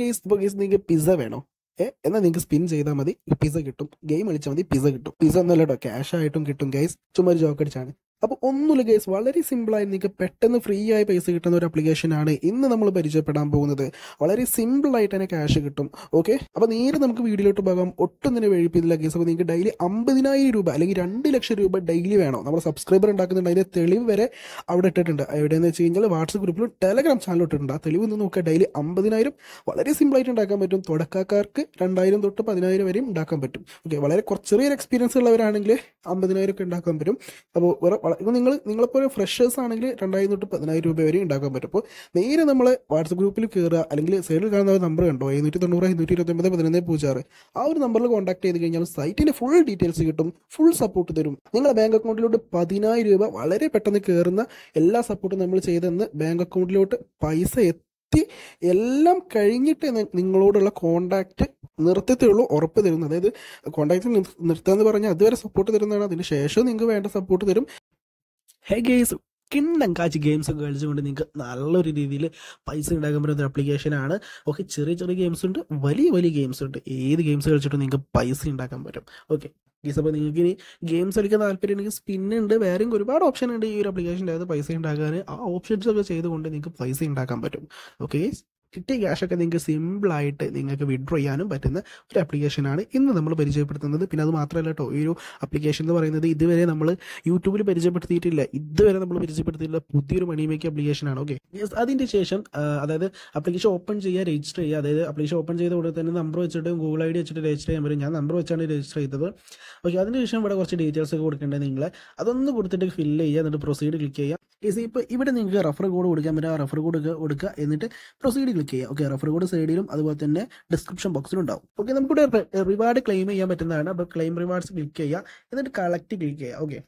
guys ഇപ്പോൾ guys നിങ്ങൾക്ക് pizza വേണോ എന്നാൽ നിങ്ങൾക്ക് സ്പിൻ ചെയ്താൽ മതി പിസ്സ കിട്ടും ഗെയിം കളിച്ചാൽ മതി പിസ്സ കിട്ടും പിസ്സ ഒന്നുമല്ലോ ക്യാഷ് ആയിട്ടും കിട്ടും ഗെയ്സ് ചുമ്മാ ഒരു ജോക്ക് അടിച്ചാണ് അപ്പോൾ ഒന്നുമില്ല ഗൈസ് വളരെ സിമ്പിളായി നിങ്ങൾക്ക് പെട്ടെന്ന് ഫ്രീ ആയി പൈസ കിട്ടുന്ന ഒരു അപ്ലിക്കേഷനാണ് ഇന്ന് നമ്മൾ പരിചയപ്പെടാൻ പോകുന്നത് വളരെ സിമ്പിളായിട്ട് തന്നെ ക്യാഷ് കിട്ടും ഓക്കെ അപ്പോൾ നേരെ നമുക്ക് വീഡിയോയിലോട്ട് പോകാം ഒട്ടും തന്നെ വഴിപ്പില്ല ഗൈസ് അപ്പോൾ നിങ്ങൾക്ക് ഡെയിലി അമ്പതിനായിരം രൂപ അല്ലെങ്കിൽ രണ്ട് ലക്ഷം രൂപ ഡെയിലി വേണം നമ്മൾ സബ്സ്ക്രൈബർ ഉണ്ടാക്കുന്നുണ്ട് അതിൻ്റെ തെളിവ് വരെ അവിടെ ഇട്ടിട്ടുണ്ട് എവിടെയെന്ന് വെച്ച് കഴിഞ്ഞാൽ വാട്സപ്പ് ഗ്രൂപ്പിലും ടെലഗ്രാം ചാനലും ഇട്ടിട്ടുണ്ട് ആ തെളിവ് ഒന്ന് നോക്കുക ഡെയിലി അമ്പതിനായിരം വളരെ സിമ്പിളായിട്ട് ഉണ്ടാക്കാൻ പറ്റും തുടക്കക്കാർക്ക് രണ്ടായിരം തൊട്ട് പതിനായിരം വരെയും ഉണ്ടാക്കാൻ പറ്റും ഓക്കെ വളരെ കുറച്ച് ചെറിയൊരു എക്സ്പീരിയൻസ് ഉള്ളവരാണെങ്കിൽ അമ്പതിനായിരം ഒക്കെ ഉണ്ടാക്കാൻ പറ്റും അപ്പോൾ വേറെ ഇപ്പോൾ നിങ്ങൾ നിങ്ങളിപ്പോൾ ഫ്രഷേഴ്സ് ആണെങ്കിൽ രണ്ടായിരം തൊട്ട് പതിനായിരം രൂപ വരെ ഉണ്ടാക്കാൻ പറ്റും അപ്പോൾ നേരെ നമ്മൾ വാട്സപ്പ് ഗ്രൂപ്പിൽ കയറുക അല്ലെങ്കിൽ സൈഡിൽ കാണുന്ന ഒരു നമ്പർ കണ്ടോ എഴുന്നൂറ്റി തൊണ്ണൂറ് എഴുന്നൂറ്റി ഇരുപത്തൊമ്പത് പതിനൊന്ന് പൂജ്യം ആ ഒരു നമ്പറിൽ കോൺടാക്ട് ചെയ്ത് കഴിഞ്ഞാൽ സൈറ്റിൻ്റെ ഫുൾ ഡീറ്റെയിൽസ് കിട്ടും ഫുൾ സപ്പോർട്ട് തരും നിങ്ങളുടെ ബാങ്ക് അക്കൗണ്ടിലോട്ട് പതിനായിരം രൂപ വളരെ പെട്ടെന്ന് കയറുന്ന എല്ലാ സപ്പോർട്ടും നമ്മൾ ചെയ്തെന്ന് ബാങ്ക് അക്കൗണ്ടിലോട്ട് പൈസ എത്തി എല്ലാം കഴിഞ്ഞിട്ട് നിങ്ങളോടുള്ള കോൺടാക്ട് നിർത്തത്തുള്ളൂ ഉറപ്പ് തരുന്നു അതായത് കോണ്ടാക്ട് നിർത്തുക എന്ന് പറഞ്ഞാൽ അതുവരെ സപ്പോർട്ട് തരുന്നതാണ് അതിന് ശേഷം നിങ്ങൾക്ക് വേണ്ട സപ്പോർട്ട് തരും ഹേ ഗെയ്സ് കിണ്ണം കാച്ച് ഗെയിംസ് ഒക്കെ കളിച്ചുകൊണ്ട് നിങ്ങൾക്ക് നല്ലൊരു രീതിയിൽ പൈസ ഉണ്ടാക്കാൻ പറ്റുന്ന ഒരു ആണ് ഓക്കെ ചെറിയ ചെറിയ ഗെയിംസ് ഉണ്ട് വലിയ വലിയ ഗെയിംസ് ഉണ്ട് ഏത് ഗെയിംസ് കളിച്ചിട്ടും നിങ്ങൾക്ക് പൈസ ഉണ്ടാക്കാൻ പറ്റും ഓക്കെ ഗീസ് അപ്പോൾ നിങ്ങൾക്ക് ഇനി ഗെയിംസ് കളിക്കാൻ താല്പര്യം ഉണ്ടെങ്കിൽ സ്പിന്നുണ്ട് വേറെ ഒരുപാട് ഓപ്ഷൻ ഉണ്ട് ഈ ഒരു അപ്ലിക്കേഷൻ്റെ അത് പൈസ ഉണ്ടാക്കാൻ ആ ഓപ്ഷൻസ് ഒക്കെ ചെയ്തുകൊണ്ട് നിങ്ങൾക്ക് പൈസ ഉണ്ടാക്കാൻ പറ്റും ഓക്കെ കിട്ടിയ ക്യാഷൊക്കെ നിങ്ങൾക്ക് സിമ്പിളായിട്ട് നിങ്ങൾക്ക് വിഡ്രോ ചെയ്യാനും പറ്റുന്ന ഒരു ആപ്ലിക്കേഷനാണ് ഇന്ന് നമ്മൾ പരിചയപ്പെടുത്തുന്നത് പിന്നെ അത് മാത്രമല്ല കേട്ടോ ഈ ഒരു ആപ്ലിക്കേഷൻ എന്ന് പറയുന്നത് ഇതുവരെ നമ്മൾ യൂട്യൂബിൽ പരിചയപ്പെടുത്തിയിട്ടില്ല ഇതുവരെ നമ്മൾ പരിചയപ്പെടുത്തിയിട്ടുള്ള പുതിയൊരു മണി മേക്കിംഗ് ആപ്ലിക്കേഷനാണ് ഓക്കെ അതിൻ്റെ ശേഷം അതായത് ആപ്ലിക്കേഷൻ ഓപ്പൺ ചെയ്യുക രജിസ്റ്റർ ചെയ്യുക അതായത് ആപ്ലിക്കേഷൻ ഓപ്പൺ ചെയ്ത ഉടനെ തന്നെ നമ്പർ വെച്ചിട്ട് ഗൂഗിൾ ഐ ഡി വെച്ചിട്ട് രജിസ്റ്റർ ചെയ്യാൻ പറ്റും ഞാൻ നമ്പർ വെച്ചാണ് രജിസ്റ്റർ ചെയ്തത് ഓക്കെ അതിന് ശേഷം ഇവിടെ കുറച്ച് ഡീറ്റെയിൽസ് ഒക്കെ കൊടുക്കേണ്ടത് നിങ്ങൾ അതൊന്ന് കൊടുത്തിട്ട് ഫില്ല് ചെയ്യുക എന്നിട്ട് പ്രൊസീഡ് ക്ലിക്ക് ചെയ്യുക ഈസി ഇപ്പോൾ ഇവിടെ നിങ്ങൾക്ക് റഫർ കോഡ് കൊടുക്കാൻ പറ്റുക റഫർ കോഡ് കൊടുക്കുക എന്നിട്ട് പ്രൊസീഡ് ക്ലിക്ക് ചെയ്യുക ഓക്കെ റഫർ കോഡ് സൈഡിലും അതുപോലെ തന്നെ ഡിസ്ക്രിപ്ഷൻ ബോക്സിലും ഉണ്ടാവും ഓക്കെ നമുക്ക് റിവാർഡ് ക്ലെയിം ചെയ്യാൻ പറ്റുന്നതാണ് അപ്പോൾ ക്ലെയിം റിവാർഡ്സ് ക്ലിക്ക് ചെയ്യുക എന്നിട്ട് കളക്ട് ക്ലിക്ക് ചെയ്യുക ഓക്കെ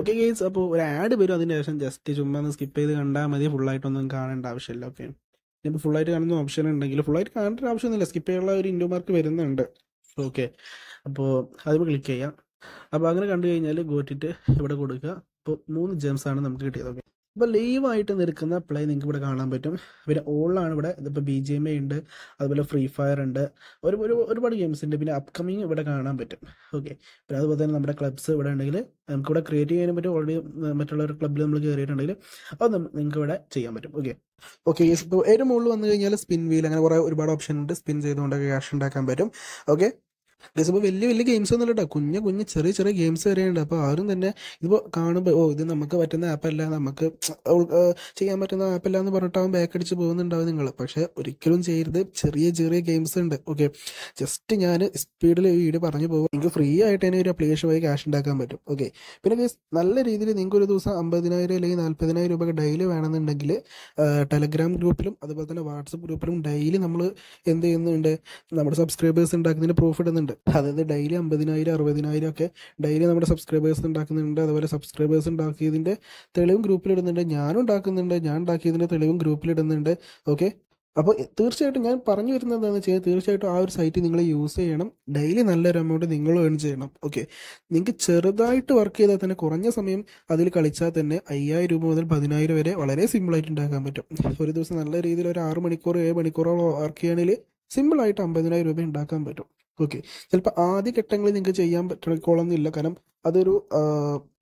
ഓക്കെ ഗെയ്സ് അപ്പോൾ ഒരു ആഡ് വരും അതിന് ശേഷം ജസ്റ്റ് ചുമ്മാ ഒന്ന് സ്കിപ്പ് ചെയ്ത് കണ്ടാൽ മതി ഫുള്ളായിട്ടൊന്നും കാണേണ്ട ആവശ്യമില്ല ഓക്കെ ഇനിയിപ്പോൾ ഫുള്ളായിട്ട് കാണുന്ന ഓപ്ഷൻ ഉണ്ടെങ്കിൽ ഫുള്ളായിട്ട് കാണേണ്ട ആവശ്യമൊന്നുമില്ല സ്കിപ്പ് ചെയ്യാനുള്ള ഒരു ഇൻഡോ മാർക്ക് വരുന്നുണ്ട് ഓക്കെ അപ്പോൾ അതിൽ ക്ലിക്ക് ചെയ്യാം അപ്പോൾ അങ്ങനെ കണ്ടു കഴിഞ്ഞാൽ ഗോറ്റിട്ട് ഇവിടെ കൊടുക്കുക ഇപ്പോൾ മൂന്ന് ജെംസ് ആണ് നമുക്ക് കിട്ടിയത് ഓക്കെ ഇപ്പോൾ ലൈവായിട്ട് നിൽക്കുന്ന പ്ലേ നിങ്ങൾക്ക് ഇവിടെ കാണാൻ പറ്റും പിന്നെ ഓളാണ് ഇവിടെ ഇതിപ്പോൾ ബി ജി എം എ ഉണ്ട് അതുപോലെ ഫ്രീ ഫയർ ഉണ്ട് ഒരു ഒരുപാട് ഗെയിംസ് ഉണ്ട് പിന്നെ അപ്കമിങ് ഇവിടെ കാണാൻ പറ്റും ഓക്കെ പിന്നെ അതുപോലെ തന്നെ നമ്മുടെ ക്ലബ്സ് ഇവിടെ ഉണ്ടെങ്കിൽ നമുക്ക് ഇവിടെ ക്രിയേറ്റ് ചെയ്യാനും പറ്റും ഓൾറെഡി മറ്റുള്ള ക്ലബ്ബിൽ നമ്മൾ കയറിയിട്ടുണ്ടെങ്കിൽ അത് നിങ്ങൾക്ക് ഇവിടെ ചെയ്യാൻ പറ്റും ഓക്കെ ഓക്കെ ഇപ്പോൾ ഏറ്റവും മുകളിൽ വന്നു കഴിഞ്ഞാൽ സ്പിൻ വീൽ അങ്ങനെ കുറേ ഒരുപാട് ഓപ്ഷൻ ഉണ്ട് സ്പിൻ ചെയ്തുകൊണ്ടൊക്കെ ക്യാഷ് ഉണ്ടാക്കാൻ പറ്റും ഓക്കെ ഇതിപ്പോൾ വലിയ വലിയ ഗെയിംസ് ഒന്നും കേട്ടോ കുഞ്ഞു കുഞ്ഞു ചെറിയ ചെറിയ ഗെയിംസ് വരെയുണ്ട് അപ്പോൾ ആരും തന്നെ ഇപ്പോൾ കാണുമ്പോൾ ഓ ഇത് നമുക്ക് പറ്റുന്ന ആപ്പല്ല നമുക്ക് ചെയ്യാൻ പറ്റുന്ന ആപ്പല്ല എന്ന് പറഞ്ഞിട്ടാവും ബാക്ക് അടിച്ച് പോകുന്നുണ്ടാവും നിങ്ങൾ പക്ഷെ ഒരിക്കലും ചെയ്യരുത് ചെറിയ ചെറിയ ഗെയിംസ് ഉണ്ട് ഓക്കെ ജസ്റ്റ് ഞാൻ സ്പീഡിൽ വീഡിയോ പറഞ്ഞു പോകും നിങ്ങൾക്ക് ഫ്രീ ആയിട്ട് തന്നെ ഒരു അപ്ലിക്കേഷൻ വഴി ക്യാഷ് ഉണ്ടാക്കാൻ പറ്റും ഓക്കെ പിന്നെ നല്ല രീതിയിൽ നിങ്ങൾക്ക് ഒരു ദിവസം അമ്പതിനായിരം അല്ലെങ്കിൽ നാൽപ്പതിനായിരം രൂപ ഡെയിലി വേണമെന്നുണ്ടെങ്കിൽ ടെലഗ്രാം ഗ്രൂപ്പിലും അതുപോലെ തന്നെ വാട്സപ്പ് ഗ്രൂപ്പിലും ഡെയിലി നമ്മൾ എന്ത് ചെയ്യുന്നുണ്ട് നമ്മുടെ സബ്സ്ക്രൈബേഴ്സ് ഉണ്ടാക്കുന്നതിന് പ്രോഫിറ്റ് ഉണ്ട് അതായത് ഡെയിലി അമ്പതിനായിരം അറുപതിനായിരം ഒക്കെ ഡെയിലി നമ്മുടെ സബ്സ്ക്രൈബേഴ്സ് ഉണ്ടാക്കുന്നുണ്ട് അതുപോലെ സബ്സ്ക്രൈബേഴ്സ് ഉണ്ടാക്കിയതിൻ്റെ തെളിവും ഗ്രൂപ്പിലിടുന്നുണ്ട് ഞാനും ഉണ്ടാക്കുന്നുണ്ട് ഞാൻ ഉണ്ടാക്കിയതിൻ്റെ തെളിവും ഗ്രൂപ്പിലിടുന്നുണ്ട് ഓക്കെ അപ്പോൾ തീർച്ചയായിട്ടും ഞാൻ പറഞ്ഞു വരുന്നത് എന്താണെന്ന് വെച്ചാൽ തീർച്ചയായിട്ടും ആ ഒരു സൈറ്റ് നിങ്ങൾ യൂസ് ചെയ്യണം ഡെയിലി നല്ലൊരു എമൗണ്ട് നിങ്ങൾ ഏൺ ചെയ്യണം ഓക്കെ നിങ്ങൾക്ക് ചെറുതായിട്ട് വർക്ക് ചെയ്താൽ തന്നെ കുറഞ്ഞ സമയം അതിൽ കളിച്ചാൽ തന്നെ അയ്യായിരം രൂപ മുതൽ പതിനായിരം വരെ വളരെ സിമ്പിളായിട്ട് ഉണ്ടാക്കാൻ പറ്റും ഒരു ദിവസം നല്ല രീതിയിൽ ഒരു ആറ് മണിക്കൂർ ഏഴ് മണിക്കൂറോളം വർക്ക് ചെയ്യണമെങ്കിൽ സിമ്പിളായിട്ട് അമ്പതിനായിരം രൂപ ഉണ്ടാക്കാൻ പറ്റും ഓക്കെ ചിലപ്പോൾ ആദ്യ ഘട്ടങ്ങളിൽ നിങ്ങൾക്ക് ചെയ്യാൻ എന്നില്ല കാരണം അതൊരു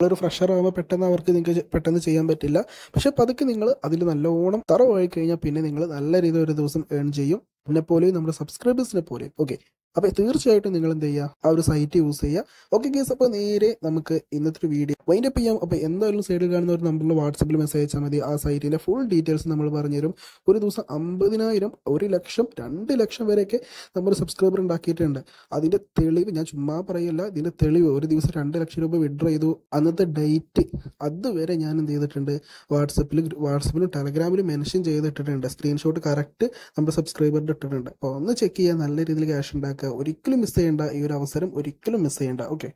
ഒരു ഫ്രഷർ ആകുമ്പോൾ പെട്ടെന്ന് അവർക്ക് നിങ്ങൾക്ക് പെട്ടെന്ന് ചെയ്യാൻ പറ്റില്ല പക്ഷെ പതുക്കെ നിങ്ങൾ അതിൽ നല്ലോണം തറവായി കഴിഞ്ഞാൽ പിന്നെ നിങ്ങൾ നല്ല രീതിയിൽ ഒരു ദിവസം ഏൺ ചെയ്യും എന്നെ പോലെയും നമ്മുടെ സബ്സ്ക്രൈബേഴ്സിനെ പോലെ ഓക്കെ അപ്പോൾ തീർച്ചയായിട്ടും നിങ്ങൾ എന്ത് ചെയ്യുക ആ ഒരു സൈറ്റ് യൂസ് ചെയ്യുക ഓക്കെ കേസ് അപ്പോൾ നേരെ നമുക്ക് ഇന്നത്തെ ഒരു വീഡിയോ വൈൻഡ് അപ്പ് ചെയ്യാം അപ്പോൾ എന്തായാലും സൈഡിൽ കാണുന്ന ഒരു നമ്പറിൽ വാട്സപ്പിൽ മെസ്സേജ് അയച്ചാൽ മതി ആ സൈറ്റിന്റെ ഫുൾ ഡീറ്റെയിൽസ് നമ്മൾ പറഞ്ഞുതരും ഒരു ദിവസം അമ്പതിനായിരം ഒരു ലക്ഷം രണ്ട് ലക്ഷം വരെയൊക്കെ നമ്മൾ സബ്സ്ക്രൈബർ ഉണ്ടാക്കിയിട്ടുണ്ട് അതിന്റെ തെളിവ് ഞാൻ ചുമ്മാ പറയല്ല ഇതിന്റെ തെളിവ് ഒരു ദിവസം രണ്ട് ലക്ഷം രൂപ വിഡ്രോ ചെയ്തു അന്നത്തെ ഡേറ്റ് അതുവരെ ഞാൻ എന്ത് ചെയ്തിട്ടുണ്ട് വാട്സപ്പിൽ വാട്സപ്പിലും ടെലഗ്രാമിലും മെൻഷൻ ചെയ്തിട്ടിട്ടുണ്ട് സ്ക്രീൻഷോട്ട് കറക്റ്റ് നമ്മുടെ സബ്സ്ക്രൈബറിൽ ഇട്ടിട്ടുണ്ട് അപ്പൊ ഒന്ന് ചെക്ക് ചെയ്യുക നല്ല രീതിയിൽ ക്യാഷ് ഉണ്ടാക്കുക ഒരിക്കലും മിസ് ചെയ്യേണ്ട ഈ ഒരു അവസരം ഒരിക്കലും മിസ് ചെയ്യേണ്ട ഓക്കെ